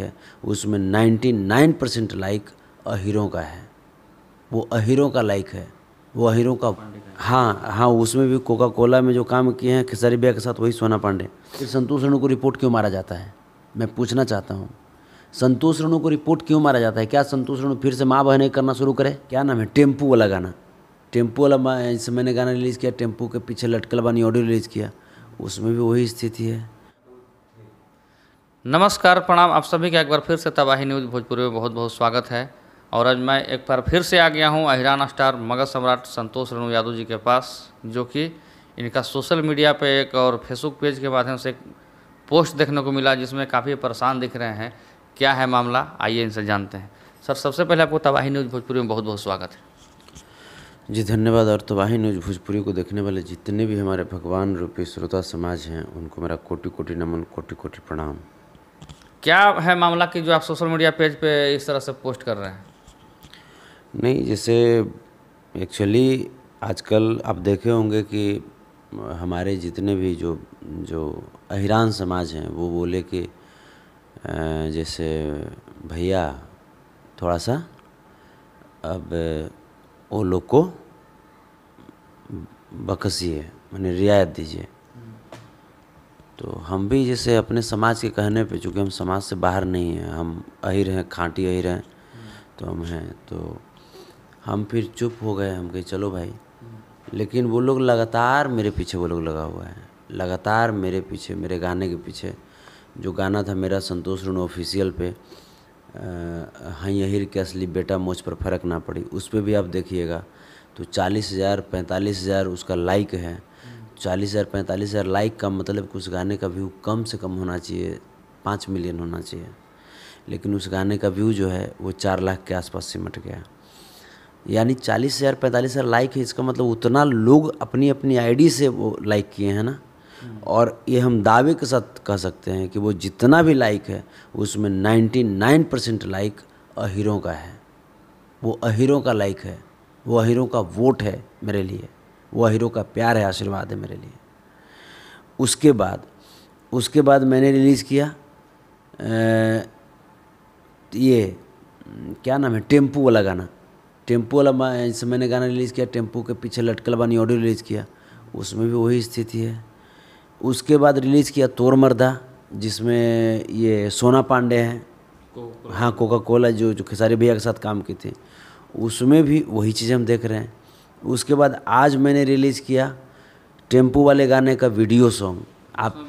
है उसमें 99 percent like अहिरों का है वो अहिरों का लाइक है वो अहिरों का हाँ हाँ उसमें भी कोका कोला में जो काम किए हैं खेसारी भैया के साथ वही सोना पांडे फिर संतोष रेणु को रिपोर्ट क्यों मारा जाता है मैं पूछना चाहता हूँ संतोष रणु को रिपोर्ट क्यों मारा जाता है क्या संतोष रणु फिर से माँ बहने करना शुरू करे क्या नाम है टेम्पू वाला गाना टेम्पू वाला जैसे मैंने गाना रिलीज़ किया टेम्पू के पीछे लटकल बानी ऑडियो रिलीज़ किया उसमें भी वही स्थिति है नमस्कार प्रणाम आप सभी का एक बार फिर से तबाही न्यूज़ भोजपुरी में बहुत बहुत स्वागत है और आज मैं एक बार फिर से आ गया हूँ अहिरान स्टार मगध सम्राट संतोष रेणु यादव जी के पास जो कि इनका सोशल मीडिया पे एक और फेसबुक पेज के माध्यम से एक पोस्ट देखने को मिला जिसमें काफ़ी परेशान दिख रहे हैं क्या है मामला आइए इनसे जानते हैं सर सबसे पहले आपको तबाही न्यूज़ भोजपुरी में बहुत बहुत स्वागत है जी धन्यवाद और तबाही न्यूज़ भोजपुरी को देखने वाले जितने भी हमारे भगवान रूपी श्रोता समाज हैं उनको मेरा कोटि कोटि नमन कोटि कोटि प्रणाम क्या है मामला कि जो आप सोशल मीडिया पेज पे इस तरह से पोस्ट कर रहे हैं नहीं जैसे एक्चुअली आजकल आप देखे होंगे कि हमारे जितने भी जो जो अहिरान समाज हैं वो बोले कि जैसे भैया थोड़ा सा अब वो लोग को बकसिए मैंने रियायत दीजिए तो हम भी जैसे अपने समाज के कहने पे चूँकि हम समाज से बाहर नहीं हैं हम अहिर हैं खांटी अहिर हैं तो हम हैं तो हम फिर चुप हो गए हम कहे चलो भाई लेकिन वो लोग लगातार मेरे पीछे वो लोग लगा हुआ है लगातार मेरे पीछे मेरे गाने के पीछे जो गाना था मेरा संतोष रुण ऑफिशियल पे हई अहिर के असली बेटा मोच पर फ़र्क ना पड़ी उस पर भी आप देखिएगा तो चालीस हज़ार पैंतालीस हज़ार उसका लाइक है चालीस हज़ार पैंतालीस हज़ार लाइक का मतलब कि उस गाने का व्यू कम से कम होना चाहिए पाँच मिलियन होना चाहिए लेकिन उस गाने का व्यू जो है वो चार लाख के आसपास सिमट गया यानी चालीस हज़ार पैंतालीस हज़ार लाइक है इसका मतलब उतना लोग अपनी अपनी आईडी से वो लाइक किए हैं ना और ये हम दावे के साथ कह सकते हैं कि वो जितना भी लाइक है उसमें नाइन्टी नाइन परसेंट लाइक अहिरों का है वो अहिरों का लाइक है वो अहिरों का वोट है मेरे लिए वह हीरो का प्यार है आशीर्वाद है मेरे लिए उसके बाद उसके बाद मैंने रिलीज़ किया ये क्या नाम है टेम्पू वाला गाना टेम्पू वाला जैसे मैंने गाना रिलीज़ किया टेम्पू के पीछे लटकल बानी ऑडियो रिलीज़ किया उसमें भी वही स्थिति है उसके बाद रिलीज़ किया तोर मर्दा जिसमें ये सोना पांडे हैं हाँ कोका कोला जो जो खेसारी भैया के साथ काम की थी उसमें भी वही चीज़ हम देख रहे हैं उसके बाद आज मैंने रिलीज़ किया टेम्पू वाले गाने का वीडियो सॉन्ग आप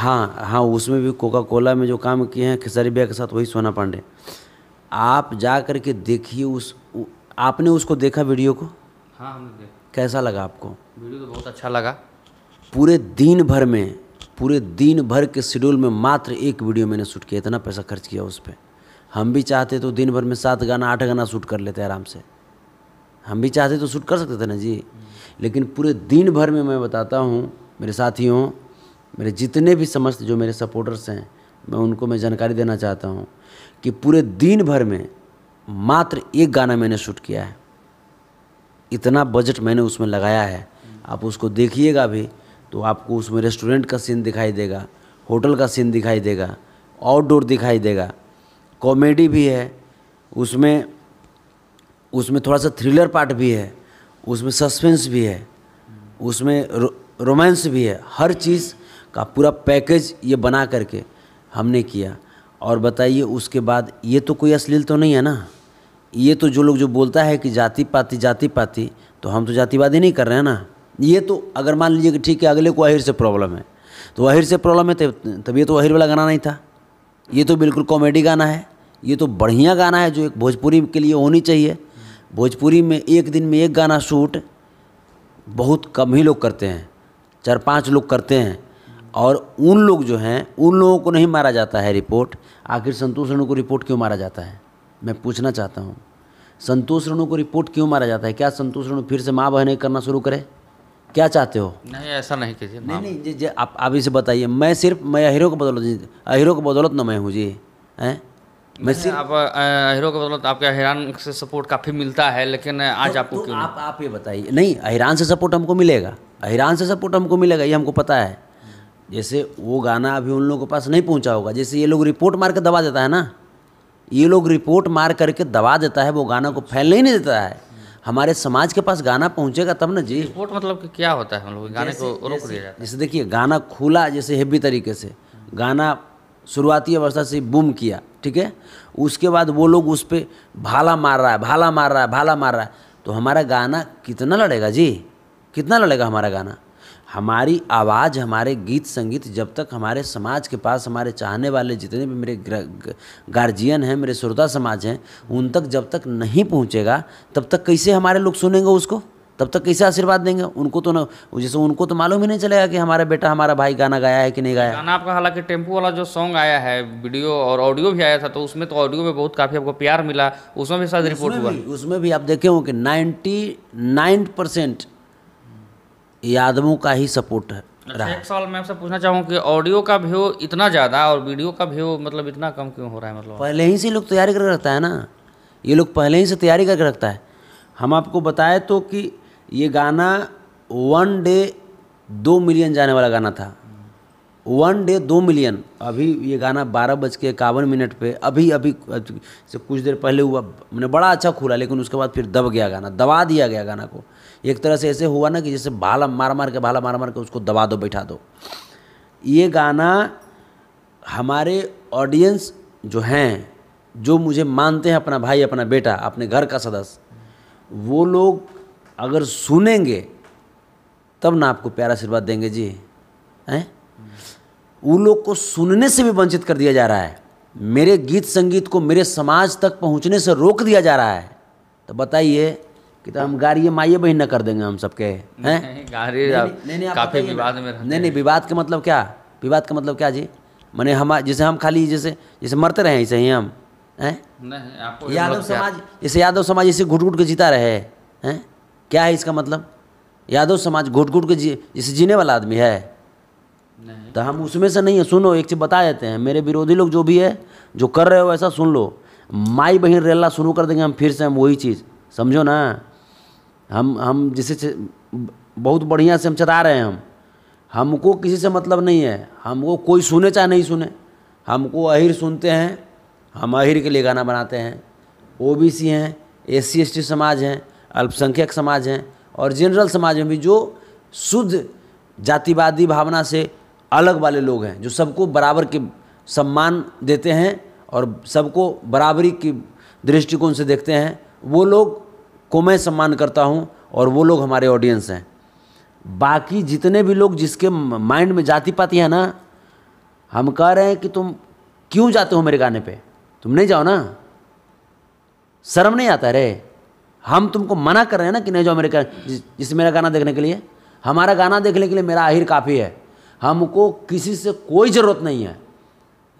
हाँ हाँ उसमें भी कोका कोला में जो काम किए हैं खेसारी भैया के साथ वही सोना पांडे आप जा कर के देखिए उस आपने उसको देखा वीडियो को हाँ हमने देखा कैसा लगा आपको वीडियो तो बहुत अच्छा लगा पूरे दिन भर में पूरे दिन भर के शेड्यूल में मात्र एक वीडियो मैंने शूट किया इतना पैसा खर्च किया उस पर हम भी चाहते तो दिन भर में सात गाना आठ गाना शूट कर लेते आराम से हम भी चाहते तो शूट कर सकते थे ना जी लेकिन पूरे दिन भर में मैं बताता हूँ मेरे साथियों मेरे जितने भी समस्त जो मेरे सपोर्टर्स हैं मैं उनको मैं जानकारी देना चाहता हूँ कि पूरे दिन भर में मात्र एक गाना मैंने शूट किया है इतना बजट मैंने उसमें लगाया है आप उसको देखिएगा भी तो आपको उसमें रेस्टोरेंट का सीन दिखाई देगा होटल का सीन दिखाई देगा आउटडोर दिखाई देगा कॉमेडी भी है उसमें उसमें थोड़ा सा थ्रिलर पार्ट भी है उसमें सस्पेंस भी है उसमें रो, रोमांस भी है हर चीज़ का पूरा पैकेज ये बना करके हमने किया और बताइए उसके बाद ये तो कोई अश्लील तो नहीं है ना ये तो जो लोग जो बोलता है कि जाति पाति जाति पाति तो हम तो जातिवाद ही नहीं कर रहे हैं ना ये तो अगर मान लीजिए कि ठीक है अगले को अहिर से प्रॉब्लम है तो अहिर से प्रॉब्लम है तब ये तो अहिर वाला गाना नहीं था ये तो बिल्कुल कॉमेडी गाना है ये तो बढ़िया गाना है जो एक भोजपुरी के लिए होनी चाहिए भोजपुरी में एक दिन में एक गाना शूट बहुत कम ही लोग करते हैं चार पांच लोग करते हैं और उन लोग जो हैं उन लोगों को नहीं मारा जाता है रिपोर्ट आखिर संतोष रेणु को रिपोर्ट क्यों मारा जाता है मैं पूछना चाहता हूँ संतोष रेणु को रिपोर्ट क्यों मारा जाता है क्या संतोष रेणु फिर से माँ बहने करना शुरू करे क्या चाहते हो नहीं ऐसा नहीं कीजिए नहीं नहीं जी, जी आप अभी से बताइए मैं सिर्फ मैं अहिरों को बदौलत अहिरों को बदौलत न मैं हूँ जी हैं मैं आप हीरो का मतलब आपके अहिरान से सपोर्ट काफ़ी मिलता है लेकिन आज तो, आपको तो क्यों आप आप ये बताइए नहीं हैरान से सपोर्ट हमको मिलेगा अहिरान से सपोर्ट हमको मिलेगा ये हमको पता है जैसे वो गाना अभी उन लोगों के पास नहीं पहुंचा होगा जैसे ये लोग रिपोर्ट मार के दबा देता है ना ये लोग रिपोर्ट मार करके दबा देता है वो गाना को फैलने ही नहीं देता है हमारे समाज के पास गाना पहुंचेगा तब ना जी रिपोर्ट मतलब कि क्या होता है हम मतलब लोग गाने को रोक दिया जाता है जैसे देखिए गाना खुला जैसे हेवी तरीके से गाना शुरुआती अवस्था से बूम किया ठीक है उसके बाद वो लोग उस पर भाला मार रहा है भाला मार रहा है भाला मार रहा है तो हमारा गाना कितना लड़ेगा जी कितना लड़ेगा हमारा गाना हमारी आवाज़ हमारे गीत संगीत जब तक हमारे समाज के पास हमारे चाहने वाले जितने भी मेरे गार्जियन हैं मेरे श्रोता समाज हैं उन तक जब तक नहीं पहुँचेगा तब तक कैसे हमारे लोग सुनेंगे उसको तब तक कैसे आशीर्वाद देंगे उनको तो ना जैसे उनको तो मालूम ही नहीं चलेगा कि हमारा बेटा हमारा भाई गाना गाया है कि नहीं गाया गाना आपका हालांकि टेम्पू वाला जो सॉन्ग आया है वीडियो और ऑडियो भी आया था तो उसमें तो ऑडियो में बहुत काफ़ी आपको प्यार मिला उसमें भी शायद रिपोर्ट हुआ उसमें भी आप देखे हो कि नाइन्टी यादवों का ही सपोर्ट है अच्छा, एक साल मैं आपसे पूछना चाहूँ कि ऑडियो का व्यू इतना ज़्यादा और वीडियो का व्यू मतलब इतना कम क्यों हो रहा है मतलब पहले ही से लोग तैयारी करके रखता है ना ये लोग पहले ही से तैयारी करके रखता है हम आपको बताएं तो कि ये गाना वन डे दो मिलियन जाने वाला गाना था वन डे दो मिलियन अभी ये गाना बारह बज के इक्यावन मिनट पे अभी अभी से कुछ देर पहले हुआ मैंने बड़ा अच्छा खुला लेकिन उसके बाद फिर दब गया गाना दबा दिया गया गाना को एक तरह से ऐसे हुआ ना कि जैसे भाला मार मार के भाला मार मार के उसको दबा दो बैठा दो ये गाना हमारे ऑडियंस जो हैं जो मुझे मानते हैं अपना भाई अपना बेटा अपने घर का सदस्य वो लोग अगर सुनेंगे तब ना आपको प्यारा आशीर्वाद देंगे जी हैं वो लोग को सुनने से भी वंचित कर दिया जा रहा है मेरे गीत संगीत को मेरे समाज तक पहुंचने से रोक दिया जा रहा है तो बताइए कि तो हम गारिये माइए बहन न कर देंगे हम सबके हैं काफ़ी विवाद में नहीं नहीं विवाद का मतलब क्या विवाद का मतलब क्या जी मैंने हम जैसे हम खाली जैसे जैसे मरते रहे ऐसे ही हम हैं यादव मतलब समाज जैसे यादव समाज इसे घुट घुट के जीता रहे हैं क्या है इसका मतलब यादव समाज घुट घुट के जी जिसे जीने वाला आदमी है तो हम उसमें से नहीं है सुनो एक चीज़ बता देते हैं मेरे विरोधी लोग जो भी है जो कर रहे हो ऐसा सुन लो माई बहन रेलना शुरू कर देंगे हम फिर से हम वही चीज़ समझो ना हम हम जिसे बहुत बढ़िया से हम चला रहे हैं हम हमको किसी से मतलब नहीं है हमको कोई सुने चाहे नहीं सुने हमको अहिर सुनते हैं हम अहिर के लिए गाना बनाते हैं ओ बी सी हैं एस सी समाज हैं अल्पसंख्यक समाज हैं और जनरल समाज में भी जो शुद्ध जातिवादी भावना से अलग वाले लोग हैं जो सबको बराबर के सम्मान देते हैं और सबको बराबरी की दृष्टिकोण से देखते हैं वो लोग को मैं सम्मान करता हूँ और वो लोग हमारे ऑडियंस हैं बाकी जितने भी लोग जिसके माइंड में जाति पाती है ना हम कह रहे हैं कि तुम क्यों जाते हो मेरे गाने पे तुम नहीं जाओ ना शर्म नहीं आता रे हम तुमको मना कर रहे हैं ना कि नहीं जाओ अमेरिका जिस, मेरा गाना देखने के लिए हमारा गाना देखने के लिए मेरा आहिर काफ़ी है हमको किसी से कोई ज़रूरत नहीं है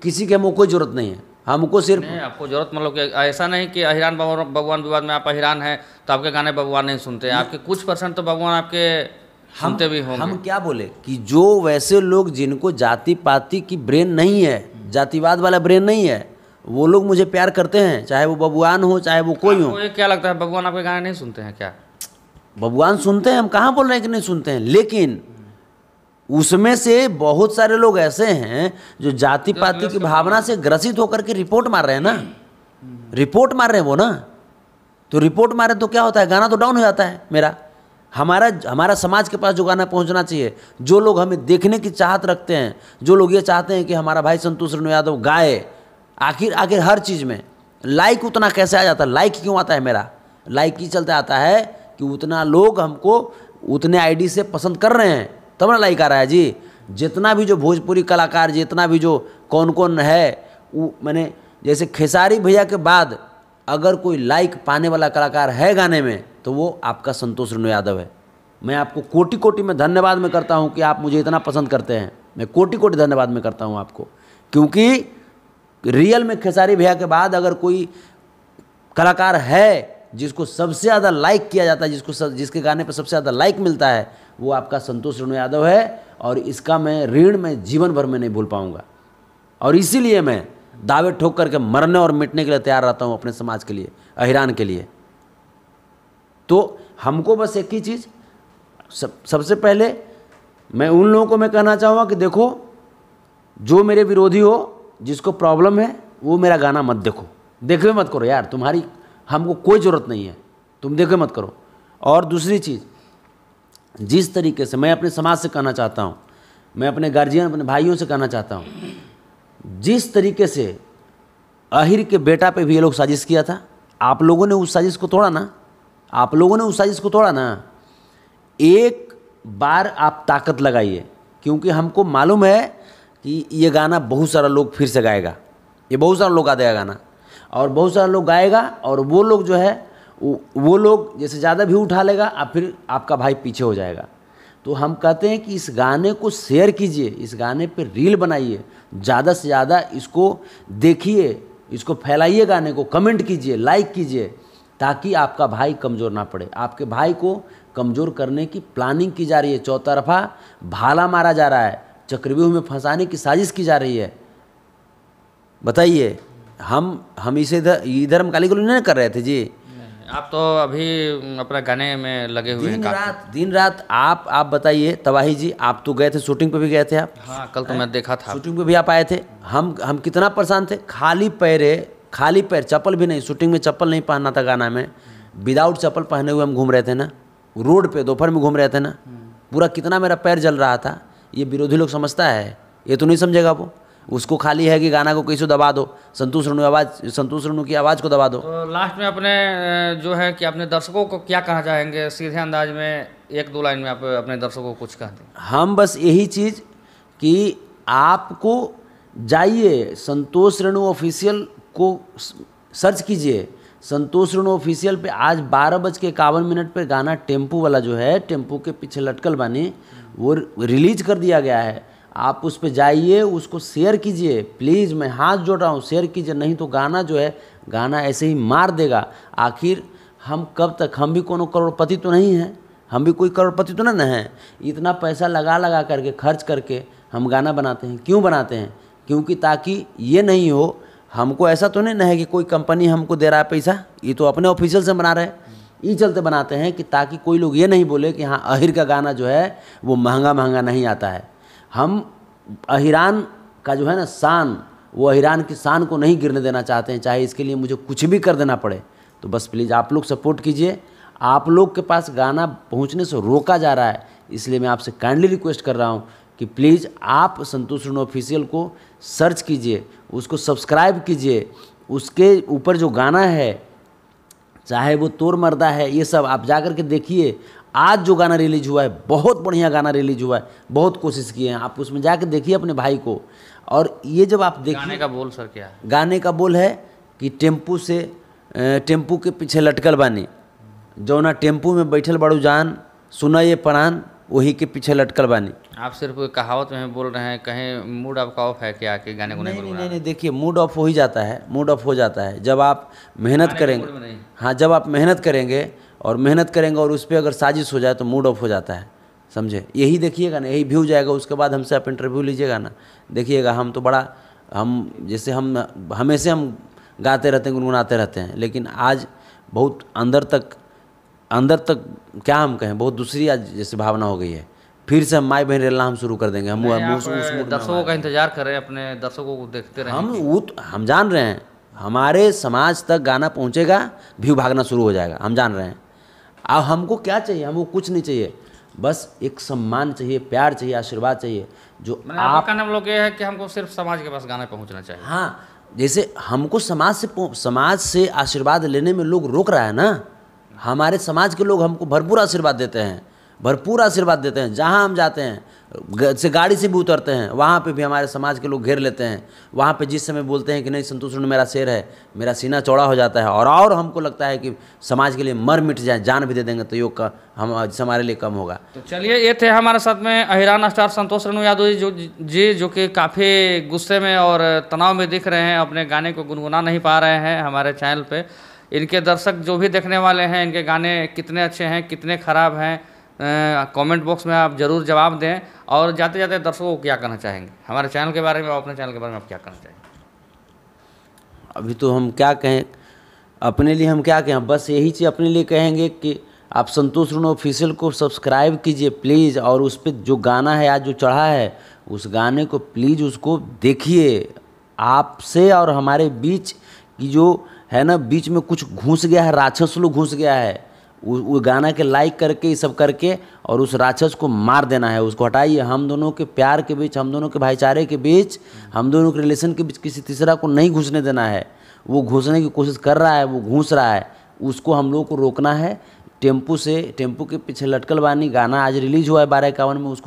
किसी की हमको कोई ज़रूरत नहीं है हमको सिर्फ नहीं आपको जरूरत मतलब ऐसा नहीं कि अहिरान भगवान विवाद में आप अहिरान हैं तो आपके गाने भगवान नहीं सुनते आपके कुछ परसेंट तो भगवान आपके हम भी होंगे हम क्या बोले कि जो वैसे लोग जिनको जाति पाति की ब्रेन नहीं है जातिवाद वाला ब्रेन नहीं है वो लोग मुझे प्यार करते हैं चाहे वो बबुआन हो चाहे वो कोई हो क्या लगता है बबुआन आपके गाने नहीं सुनते हैं क्या बबुआन सुनते हैं हम कहाँ बोल रहे हैं कि नहीं सुनते हैं लेकिन उसमें से बहुत सारे लोग ऐसे हैं जो जाति पाति की भावना से ग्रसित होकर के रिपोर्ट मार रहे हैं ना रिपोर्ट मार रहे हैं वो ना तो रिपोर्ट मारे तो क्या होता है गाना तो डाउन हो जाता है मेरा हमारा हमारा समाज के पास जो गाना पहुंचना चाहिए जो लोग हमें देखने की चाहत रखते हैं जो लोग ये चाहते हैं कि हमारा भाई संतोष रण यादव गाए आखिर आखिर हर चीज़ में लाइक उतना कैसे आ जाता है लाइक क्यों आता है मेरा लाइक ही चलता आता है कि उतना लोग हमको उतने आईडी से पसंद कर रहे हैं तब ना लाइक आ रहा है जी जितना भी जो भोजपुरी कलाकार जितना भी जो कौन कौन है वो मैंने जैसे खेसारी भैया के बाद अगर कोई लाइक पाने वाला कलाकार है गाने में तो वो आपका संतोष रेणु यादव है मैं आपको कोटि कोटि में धन्यवाद में करता हूँ कि आप मुझे इतना पसंद करते हैं मैं कोटि कोटि धन्यवाद में करता हूँ आपको क्योंकि रियल में खेसारी भैया के बाद अगर कोई कलाकार है जिसको सबसे ज़्यादा लाइक किया जाता है जिसको सब, जिसके गाने पर सबसे ज़्यादा लाइक मिलता है वो आपका संतोष रेणु यादव है और इसका मैं ऋण मैं जीवन भर में नहीं भूल पाऊँगा और इसीलिए मैं दावे ठोक करके मरने और मिटने के लिए तैयार रहता हूँ अपने समाज के लिए अहिरान के लिए तो हमको बस एक ही चीज़ सब सबसे पहले मैं उन लोगों को मैं कहना चाहूँगा कि देखो जो मेरे विरोधी हो जिसको प्रॉब्लम है वो मेरा गाना मत देखो देखे मत करो यार तुम्हारी हमको कोई ज़रूरत नहीं है तुम देखे मत करो और दूसरी चीज़ जिस तरीके से मैं अपने समाज से कहना चाहता हूँ मैं अपने गार्जियन अपने भाइयों से कहना चाहता हूँ जिस तरीके से आहिर के बेटा पे भी ये लोग साजिश किया था आप लोगों ने उस साजिश को तोड़ा ना आप लोगों ने उस साजिश को तोड़ा ना एक बार आप ताकत लगाइए क्योंकि हमको मालूम है कि ये गाना बहुत सारा लोग फिर से गाएगा ये बहुत सारा लोग गा देगा गाना और बहुत सारा लोग गाएगा और वो लोग जो है वो लोग जैसे ज़्यादा व्यू उठा लेगा आप फिर आपका भाई पीछे हो जाएगा तो हम कहते हैं कि इस गाने को शेयर कीजिए इस गाने पर रील बनाइए ज़्यादा से ज़्यादा इसको देखिए इसको फैलाइए गाने को कमेंट कीजिए लाइक कीजिए ताकि आपका भाई कमज़ोर ना पड़े आपके भाई को कमज़ोर करने की प्लानिंग की जा रही है चौतरफा भाला मारा जा रहा है चक्रव्यूह में फंसाने की साजिश की जा रही है बताइए हम हम इसे इधर इधर हम काली नहीं कर रहे थे जी आप तो अभी अपना गाने में लगे हुए दिन हैं रात दिन रात आप आप बताइए तबाही जी आप तो गए थे शूटिंग पे भी गए थे आप हाँ कल तो मैं देखा था शूटिंग पे भी आप आए थे हम हम कितना परेशान थे खाली पैरे खाली पैर चप्पल भी नहीं शूटिंग में चप्पल नहीं पहनना था गाना में विदाउट चप्पल पहने हुए हम घूम रहे थे ना रोड पे दोपहर में घूम रहे थे ना हम्म। पूरा कितना मेरा पैर जल रहा था ये विरोधी लोग समझता है ये तो नहीं समझेगा वो उसको खाली है कि गाना को कैसे दबा दो संतोष रेणु आवाज संतोष रेणु की आवाज़ को दबा दो तो लास्ट में अपने जो है कि अपने दर्शकों को क्या कहना चाहेंगे सीधे अंदाज में एक दो लाइन में आप अपने दर्शकों को कुछ कह दें हम बस यही चीज़ कि आपको जाइए संतोष रेणु ऑफिशियल को सर्च कीजिए संतोष रेणु ऑफिशियल पे आज बारह बज के इक्यावन मिनट पर गाना टेम्पू वाला जो है टेम्पू के पीछे लटकल बानी वो रिलीज कर दिया गया है आप उस पर जाइए उसको शेयर कीजिए प्लीज़ मैं हाथ जोड़ रहा हूँ शेयर कीजिए नहीं तो गाना जो है गाना ऐसे ही मार देगा आखिर हम कब तक हम भी कोनो करोड़पति तो नहीं हैं हम भी कोई करोड़पति तो ना हैं इतना पैसा लगा लगा करके खर्च करके हम गाना बनाते हैं क्यों बनाते हैं क्योंकि ताकि ये नहीं हो हमको ऐसा तो नहीं ना है कि कोई कंपनी हमको दे रहा है पैसा ये तो अपने ऑफिशियल से बना रहे हैं ये चलते बनाते हैं कि ताकि कोई लोग ये नहीं बोले कि हाँ अहिर का गाना जो है वो महंगा महंगा नहीं आता है हम अहिरान का जो है ना शान वो अहिरान की शान को नहीं गिरने देना चाहते हैं चाहे इसके लिए मुझे कुछ भी कर देना पड़े तो बस प्लीज़ आप लोग सपोर्ट कीजिए आप लोग के पास गाना पहुँचने से रोका जा रहा है इसलिए मैं आपसे काइंडली रिक्वेस्ट कर रहा हूँ कि प्लीज़ आप संतोष रण ऑफिशियल को सर्च कीजिए उसको सब्सक्राइब कीजिए उसके ऊपर जो गाना है चाहे वो तोर मरदा है ये सब आप जा करके के देखिए आज जो गाना रिलीज हुआ है बहुत बढ़िया गाना रिलीज हुआ है बहुत कोशिश किए हैं आप उसमें जाके देखिए अपने भाई को और ये जब आप देखिए गाने का बोल सर क्या है गाने का बोल है कि टेम्पू से टेम्पू के पीछे लटकल बानी जौना टेम्पू में बैठल बड़ू जान सुना ये प्राण वही के पीछे लटकल बानी आप सिर्फ कहावत में बोल रहे हैं कहीं मूड आपका ऑफ है क्या कि गाने को नहीं नहीं, नहीं, नहीं देखिए मूड ऑफ हो ही जाता है मूड ऑफ हो जाता है जब आप मेहनत करेंगे हाँ जब आप मेहनत करेंगे और मेहनत करेंगे और उस पर अगर साजिश हो जाए तो मूड ऑफ हो जाता है समझे यही देखिएगा ना यही व्यू जाएगा उसके बाद हमसे आप इंटरव्यू लीजिएगा ना देखिएगा हम तो बड़ा हम जैसे हम हमेशा हम गाते रहते हैं गुनगुनाते रहते हैं लेकिन आज बहुत अंदर तक अंदर तक क्या हम कहें बहुत दूसरी आज जैसे भावना हो गई है फिर से हम माई बहन रेलना हम शुरू कर देंगे हम दर्शकों का इंतजार कर रहे हैं अपने दर्शकों को देखते रहे हम वो हम जान रहे हैं हमारे समाज तक गाना पहुंचेगा व्यू भागना शुरू हो जाएगा हम जान रहे हैं अब हमको क्या चाहिए हमको कुछ नहीं चाहिए बस एक सम्मान चाहिए प्यार चाहिए आशीर्वाद चाहिए जो आपका नाम लोग ये है कि हमको सिर्फ समाज के पास गाना पहुंचना चाहिए हाँ जैसे हमको समाज से समाज से आशीर्वाद लेने में लोग रोक रहा है ना हमारे समाज के लोग हमको भरपूर आशीर्वाद देते हैं भरपूर आशीर्वाद देते हैं जहाँ हम जाते हैं से गाड़ी से भी उतरते हैं वहाँ पे भी हमारे समाज के लोग घेर लेते हैं वहाँ पे जिस समय बोलते हैं कि नहीं संतोषण मेरा शेर है मेरा सीना चौड़ा हो जाता है और और हमको लगता है कि समाज के लिए मर मिट जाए जान भी दे देंगे तो योग का हम हमारे लिए कम होगा तो चलिए ये थे हमारे साथ में अहिरान स्टार संतोष रनु यादव जो जी जो कि काफ़ी गुस्से में और तनाव में दिख रहे हैं अपने गाने को गुनगुना नहीं पा रहे हैं हमारे चैनल पर इनके दर्शक जो भी देखने वाले हैं इनके गाने कितने अच्छे हैं कितने ख़राब हैं कमेंट बॉक्स में आप ज़रूर जवाब दें और जाते जाते दर्शकों को क्या कहना चाहेंगे हमारे चैनल के बारे में और अपने चैनल के बारे में आप क्या कहना चाहेंगे अभी तो हम क्या कहें अपने लिए हम क्या कहें बस यही चीज़ अपने लिए कहेंगे कि आप संतोष रूनो ऑफिशियल को सब्सक्राइब कीजिए प्लीज़ और उस पर जो गाना है आज जो चढ़ा है उस गाने को प्लीज़ उसको देखिए आपसे और हमारे बीच की जो है ना बीच में कुछ घुस गया है राक्षस लोग घुस गया है वो गाना के लाइक करके ये सब करके और उस राक्षस को मार देना है उसको हटाइए हम दोनों के प्यार के बीच हम दोनों के भाईचारे के बीच हम दोनों के रिलेशन के बीच किसी तीसरा को नहीं घुसने देना है वो घुसने की कोशिश कर रहा है वो घुस रहा है उसको हम लोगों को रोकना है टेम्पू से टेम्पू के पीछे लटकल बानी गाना आज रिलीज हुआ है बारह इक्यावन में उसको